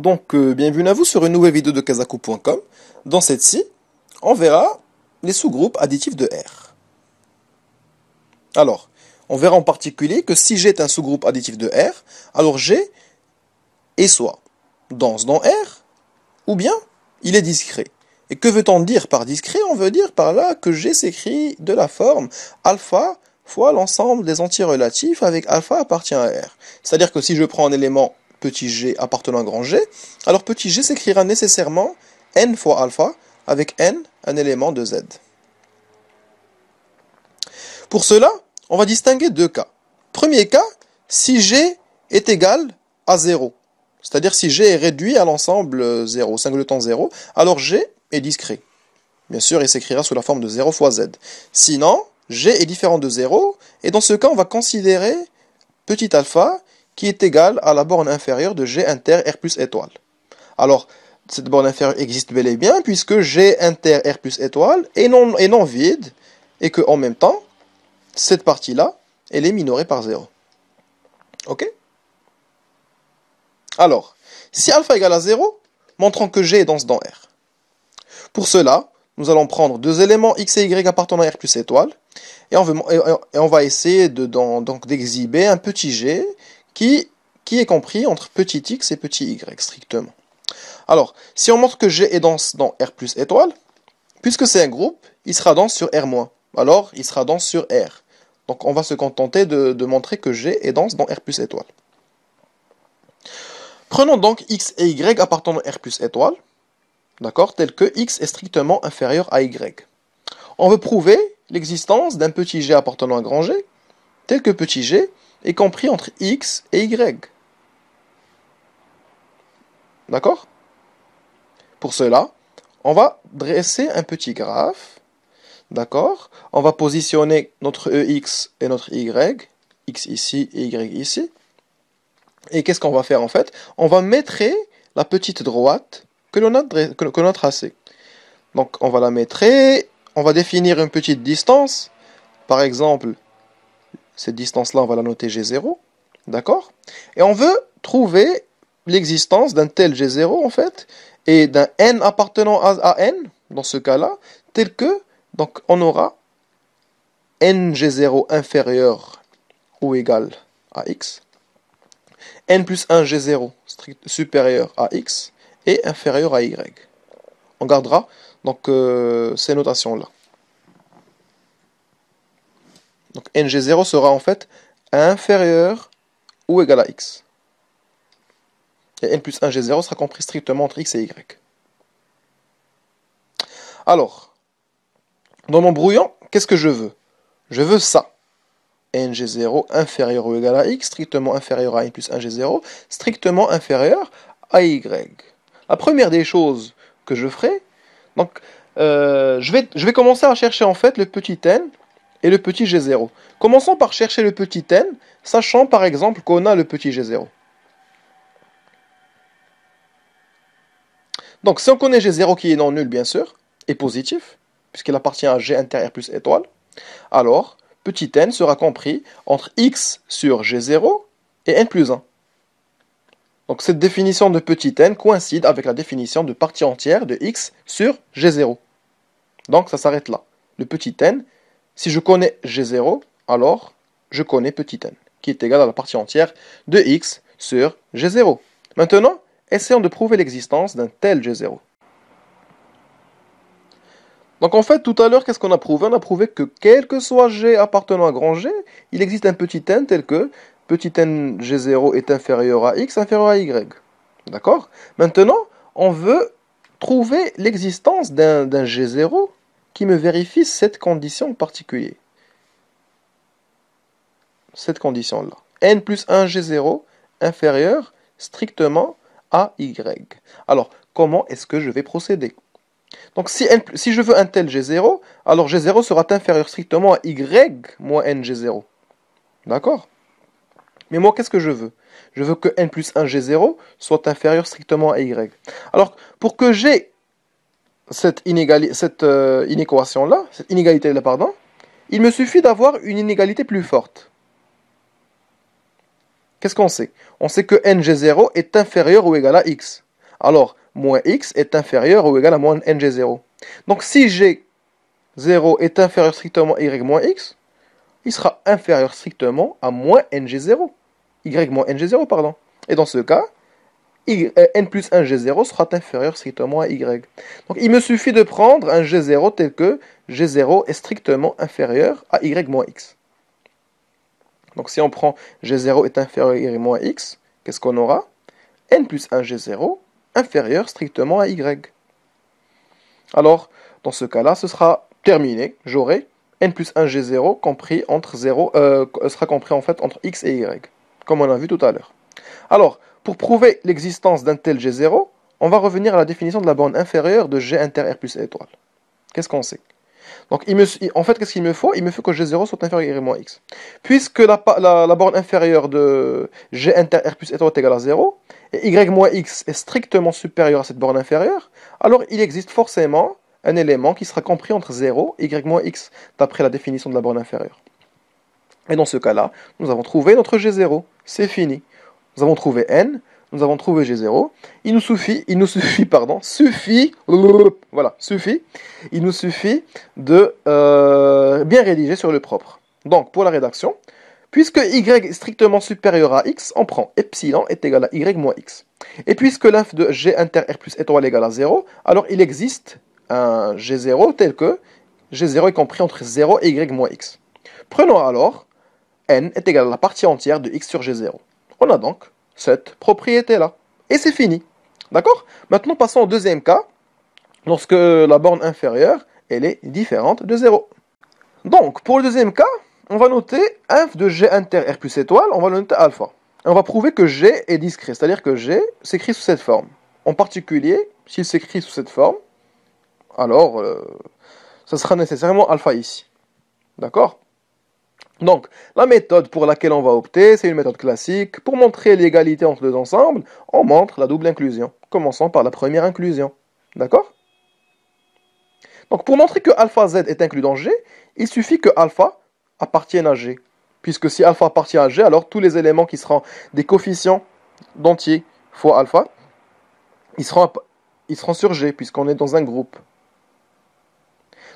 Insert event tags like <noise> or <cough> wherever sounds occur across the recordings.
Donc, euh, bienvenue à vous sur une nouvelle vidéo de kazaku.com. Dans cette-ci, on verra les sous-groupes additifs de R. Alors, on verra en particulier que si G est un sous-groupe additif de R, alors G et soit dense dans R, ou bien il est discret. Et que veut-on dire par discret On veut dire par là que G s'écrit de la forme alpha fois l'ensemble des entiers relatifs avec alpha appartient à R. C'est-à-dire que si je prends un élément petit g appartenant à grand g, alors petit g s'écrira nécessairement n fois alpha, avec n un élément de z. Pour cela, on va distinguer deux cas. Premier cas, si g est égal à 0, c'est-à-dire si g est réduit à l'ensemble 0, singleton 0, alors g est discret. Bien sûr, il s'écrira sous la forme de 0 fois z. Sinon, g est différent de 0, et dans ce cas, on va considérer petit alpha qui est égale à la borne inférieure de G inter R plus étoile. Alors, cette borne inférieure existe bel et bien, puisque G inter R plus étoile est non, vide, et que en même temps, cette partie-là, elle est minorée par 0. Ok Alors, si alpha égale à 0, montrons que G est dense dans R. Pour cela, nous allons prendre deux éléments x et y appartenant à R plus étoile, et on, va essayer d'exhiber un petit g qui, est compris entre petit x et petit y, strictement. Alors, si on montre que G est dense dans R plus étoile, puisque c'est un groupe, il sera dense sur R-, moins. alors il sera dense sur R. Donc on va se contenter de, montrer que G est dense dans R plus étoile. Prenons donc x et y appartenant à R plus étoile, d'accord, tel que x est strictement inférieur à y. On veut prouver l'existence d'un petit g appartenant à grand g, tel que petit g y compris entre x et y. D'accord Pour cela, on va dresser un petit graphe. D'accord On va positionner notre EX et notre Y. X ici et Y ici. Et qu'est-ce qu'on va faire en fait On va mettre la petite droite que l'on a, que a tracée. Donc on va la mettre. on va définir une petite distance. Par exemple, cette distance-là, on va la noter G0. D'accord Et on veut trouver l'existence d'un tel G0, en fait, et d'un N appartenant à, N, dans ce cas-là, tel que, donc, on aura N G0 inférieur ou égal à X, N plus 1 G0 supérieur à X, et inférieur à Y. On gardera donc euh, ces notations-là. Donc ng0 sera en fait inférieur ou égal à x. Et n plus 1g0 sera compris strictement entre x et y. Alors, dans mon brouillon, qu'est-ce que je veux Je veux ça. ng0 inférieur ou égal à x, strictement inférieur à n plus 1g0, strictement inférieur à y. La première des choses que je ferai, donc, euh, je, vais, je vais commencer à chercher en fait le petit n et le petit G0. Commençons par chercher le petit n, sachant par exemple qu'on a le petit G0. Donc si on connaît G0 qui est non nul bien sûr, et positif, puisqu'il appartient à G intérieur plus étoile, alors petit n sera compris entre x sur G0 et n plus 1. Donc cette définition de petit n coïncide avec la définition de partie entière de x sur G0. Donc ça s'arrête là. Le petit n si je connais G0, alors je connais petit n, qui est égal à la partie entière de x sur G0. Maintenant, essayons de prouver l'existence d'un tel G0. Donc en fait, tout à l'heure, qu'est-ce qu'on a prouvé On a prouvé que quel que soit G appartenant à grand G, il existe un petit n tel que petit n G0 est inférieur à x, inférieur à y. D'accord Maintenant, on veut trouver l'existence d'un G0 qui me vérifie cette condition particulière. particulier. Cette condition-là. n plus 1 g0 inférieur strictement à y. Alors, comment est-ce que je vais procéder Donc, si, si je veux un tel g0, alors g0 sera inférieur strictement à y moins n g0. D'accord mais moi, qu'est-ce que je veux Je veux que n plus 1 g0 soit inférieur strictement à y. Alors, pour que j'ai cette, cette euh, inéquation-là, cette inégalité-là, pardon, il me suffit d'avoir une inégalité plus forte. Qu'est-ce qu'on sait On sait que ng0 est inférieur ou égal à x. Alors, moins x est inférieur ou égal à moins ng0. Donc si g0 est inférieur strictement à y moins x, il sera inférieur strictement à moins ng0. y moins ng0, pardon. Et dans ce cas, euh, n plus 1 g0 sera inférieur strictement à y. Donc il me suffit de prendre un g0 tel que g0 est strictement inférieur à y moins x. Donc si on prend g0 est inférieur à y moins x, qu'est-ce qu'on aura n plus 1 g0 inférieur strictement à y. Alors, dans ce cas-là, ce sera terminé. J'aurai n plus 1 g0 compris entre 0, euh, sera compris en fait entre x et y, comme on a vu tout à l'heure. Alors, pour prouver l'existence d'un tel G0, on va revenir à la définition de la borne inférieure de G inter R plus e étoile. Qu'est-ce qu'on sait donc, en fait, qu'est-ce qu'il me faut Il me faut que G0 soit inférieur à Y moins X. Puisque la, borne inférieure de G inter R plus e étoile est égale à 0, et Y moins X est strictement supérieur à cette borne inférieure, alors il existe forcément un élément qui sera compris entre 0 et Y moins X, d'après la définition de la borne inférieure. Et dans ce cas-là, nous avons trouvé notre G0. C'est fini. Nous avons trouvé n, nous avons trouvé g0. Il nous suffit, il nous suffit, <laughs> pardon, suffit, voilà, suffit, il nous suffit de euh, bien rédiger sur le propre. Donc, pour la rédaction, puisque y est strictement supérieur à x, on prend epsilon est égal à y moins x. Et puisque l'inf de g inter r plus étoile égal à 0, alors il existe un g0 tel que g0 est compris entre 0 et y moins x. Prenons alors n est égal à la partie entière de x sur g0. On a donc cette propriété-là. Et c'est fini. D'accord Maintenant, passons au deuxième cas, lorsque la borne inférieure, elle est différente de 0. Donc, pour le deuxième cas, on va noter inf de g inter r plus étoile, on va le noter alpha. On va prouver que g est discret, c'est-à-dire que g s'écrit sous cette forme. En particulier, s'il s'écrit sous cette forme, alors, euh, ça sera nécessairement alpha ici. D'accord donc, la méthode pour laquelle on va opter, c'est une méthode classique. Pour montrer l'égalité entre deux ensembles, on montre la double inclusion, Commençons par la première inclusion. D'accord Donc, pour montrer que alpha z est inclus dans G, il suffit que alpha appartienne à G. Puisque si alpha appartient à G, alors tous les éléments qui seront des coefficients d'entiers fois alpha, ils seront, ils sur G, puisqu'on est dans un groupe.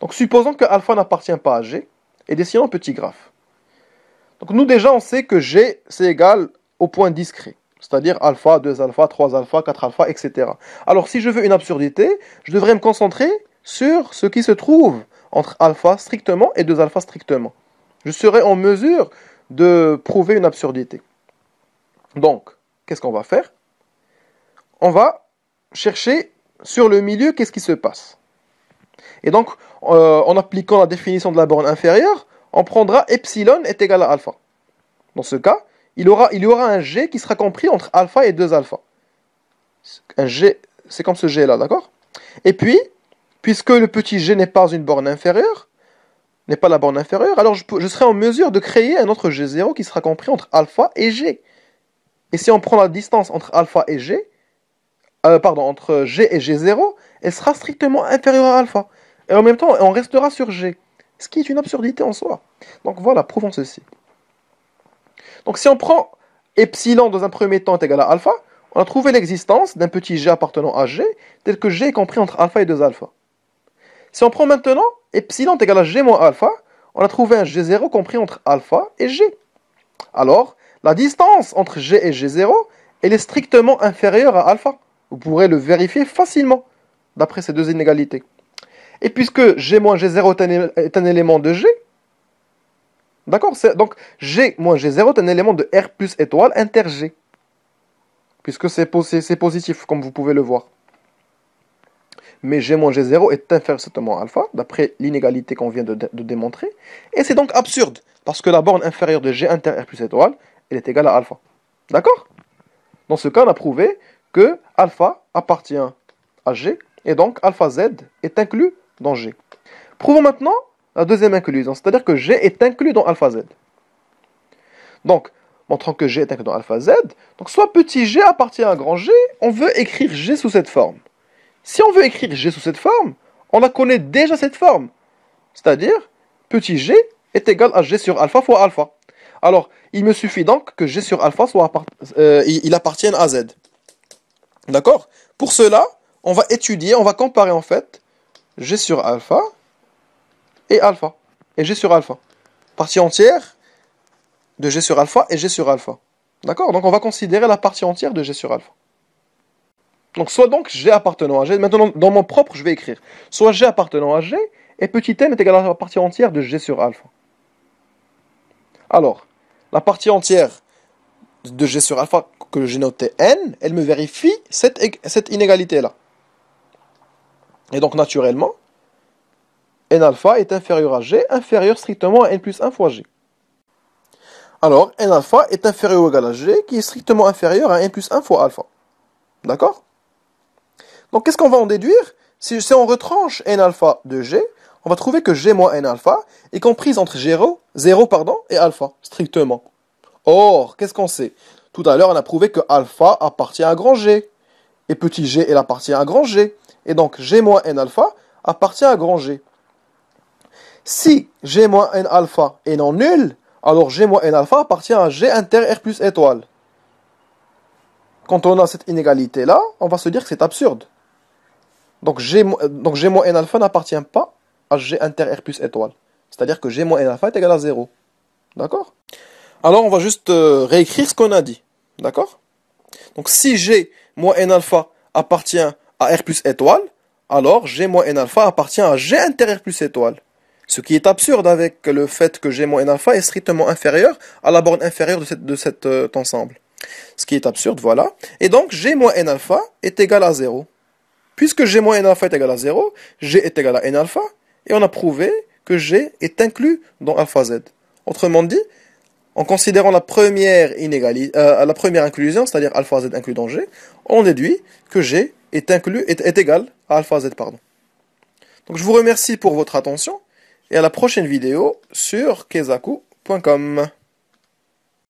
Donc, supposons que alpha n'appartient pas à G, et dessinons un petit graphe. Donc nous déjà on sait que G c'est égal au point discret, c'est-à-dire alpha, 2 alpha, 3 alpha, 4 alpha, etc. Alors si je veux une absurdité, je devrais me concentrer sur ce qui se trouve entre alpha strictement et 2 alpha strictement. Je serai en mesure de prouver une absurdité. Donc, qu'est-ce qu'on va faire On va chercher sur le milieu qu'est-ce qui se passe. Et donc, euh, en appliquant la définition de la borne inférieure, on prendra epsilon est égal à alpha. Dans ce cas, il, y aura un G qui sera compris entre alpha et 2 alpha. Un G, c'est comme ce G là, d'accord Et puis, puisque le petit G n'est pas une borne inférieure, n'est pas la borne inférieure, alors je, serai en mesure de créer un autre G0 qui sera compris entre alpha et G. Et si on prend la distance entre alpha et G, euh, pardon, entre G et G0, elle sera strictement inférieure à alpha. Et en même temps, on restera sur G. Ce qui est une absurdité en soi. Donc voilà, prouvons ceci. Donc si on prend epsilon dans un premier temps est égal à alpha, on a trouvé l'existence d'un petit g appartenant à g, tel que g est compris entre alpha et 2 alpha. Si on prend maintenant epsilon est égal à g moins alpha, on a trouvé un g0 compris entre alpha et g. Alors, la distance entre g et g0, elle est strictement inférieure à alpha. Vous pourrez le vérifier facilement, d'après ces deux inégalités. Et puisque G moins G0 est un élément de G, d'accord Donc G moins G0 est un élément de R plus étoile inter G. Puisque c'est positif, comme vous pouvez le voir. Mais G G0 est inférieur à alpha, d'après l'inégalité qu'on vient de, démontrer. Et c'est donc absurde, parce que la borne inférieure de G inter R plus étoile, elle est égale à alpha. D'accord Dans ce cas, on a prouvé que alpha appartient à G, et donc alpha Z est inclus G. Prouvons maintenant la deuxième inclusion, c'est-à-dire que G est inclus dans alpha Z. Donc, montrant que G est inclus dans alpha Z, donc soit petit g appartient à grand G, on veut écrire G sous cette forme. Si on veut écrire G sous cette forme, on la connaît déjà cette forme. C'est-à-dire, petit g est égal à G sur alpha fois alpha. Alors, il me suffit donc que G sur alpha soit euh, il appartienne à Z. D'accord Pour cela, on va étudier, on va comparer en fait G sur alpha et alpha. Et G sur alpha. Partie entière de G sur alpha et G sur alpha. D'accord Donc on va considérer la partie entière de G sur alpha. Donc soit donc G appartenant à G, maintenant dans mon propre je vais écrire, soit G appartenant à G, et petit n est égal à la partie entière de G sur alpha. Alors, la partie entière de G sur alpha que j'ai notée n, elle me vérifie cette inégalité-là. Et donc naturellement, n alpha est inférieur à g, inférieur strictement à n plus 1 fois g. Alors, n alpha est inférieur ou égal à g, qui est strictement inférieur à n plus 1 fois alpha. D'accord Donc, qu'est-ce qu'on va en déduire si, on retranche n alpha de g, on va trouver que g moins n alpha est comprise entre 0, et alpha, strictement. Or, qu'est-ce qu'on sait Tout à l'heure, on a prouvé que alpha appartient à grand g, et petit g, il appartient à grand g et donc G moins N alpha appartient à grand G. Si G moins N alpha est non nul, alors G moins N alpha appartient à G inter R plus étoile. Quand on a cette inégalité-là, on va se dire que c'est absurde. Donc G, euh, donc moins N alpha n'appartient pas à G inter R plus étoile. C'est-à-dire que G moins N alpha est égal à 0. D'accord Alors on va juste euh, réécrire ce qu'on a dit. D'accord Donc si G moins N alpha appartient à R plus étoile, alors G moins N alpha appartient à G inter R plus étoile. Ce qui est absurde avec le fait que G moins N alpha est strictement inférieur à la borne inférieure de, cet euh, ensemble. Ce qui est absurde, voilà. Et donc G moins N alpha est égal à 0. Puisque G moins N alpha est égal à 0, G est égal à N alpha, et on a prouvé que G est inclus dans alpha z. Autrement dit, en considérant la première, inégalité, euh, la première inclusion, c'est-à-dire alpha z inclus dans g, on déduit que g est, inclus, est, est égal à alpha z. Pardon. Donc je vous remercie pour votre attention et à la prochaine vidéo sur kezaku.com.